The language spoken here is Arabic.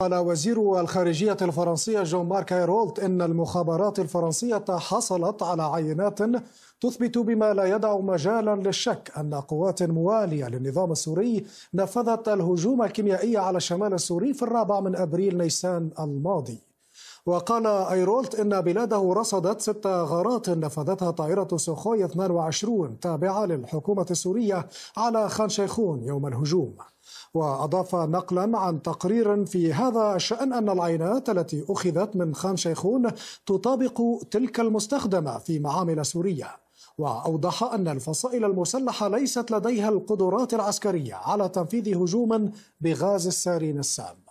قال وزير الخارجية الفرنسية جون مارك هيرولت إن المخابرات الفرنسية حصلت على عينات تثبت بما لا يدع مجالا للشك أن قوات موالية للنظام السوري نفذت الهجوم الكيميائي على الشمال السوري في الرابع من أبريل نيسان الماضي وقال أيرولت إن بلاده رصدت ست غارات نفذتها طائرة سوخوي 22 تابعة للحكومة السورية على خان شيخون يوم الهجوم وأضاف نقلا عن تقرير في هذا الشأن أن العينات التي أخذت من خان شيخون تطابق تلك المستخدمة في معامل سورية وأوضح أن الفصائل المسلحة ليست لديها القدرات العسكرية على تنفيذ هجوم بغاز السارين السام